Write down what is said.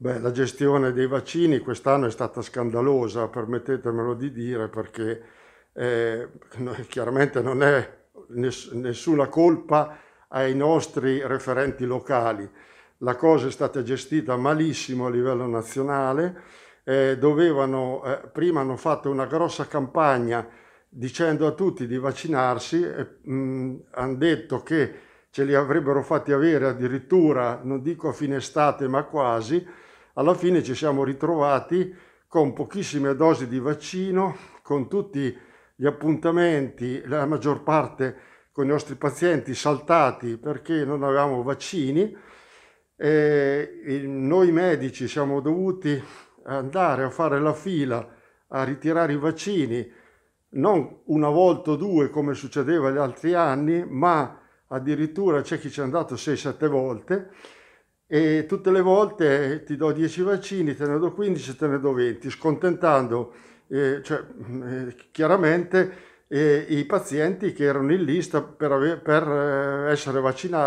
Beh, la gestione dei vaccini quest'anno è stata scandalosa, permettetemelo di dire, perché eh, chiaramente non è ness nessuna colpa ai nostri referenti locali. La cosa è stata gestita malissimo a livello nazionale, eh, dovevano, eh, prima hanno fatto una grossa campagna dicendo a tutti di vaccinarsi, e, mm, hanno detto che ce li avrebbero fatti avere addirittura, non dico a fine estate, ma quasi, alla fine ci siamo ritrovati con pochissime dosi di vaccino, con tutti gli appuntamenti, la maggior parte con i nostri pazienti saltati perché non avevamo vaccini. E noi medici siamo dovuti andare a fare la fila a ritirare i vaccini, non una volta o due come succedeva gli altri anni, ma addirittura c'è chi ci è andato 6-7 volte e tutte le volte ti do 10 vaccini, te ne do 15, te ne do 20, scontentando eh, cioè, eh, chiaramente eh, i pazienti che erano in lista per, ave- per eh, essere vaccinati.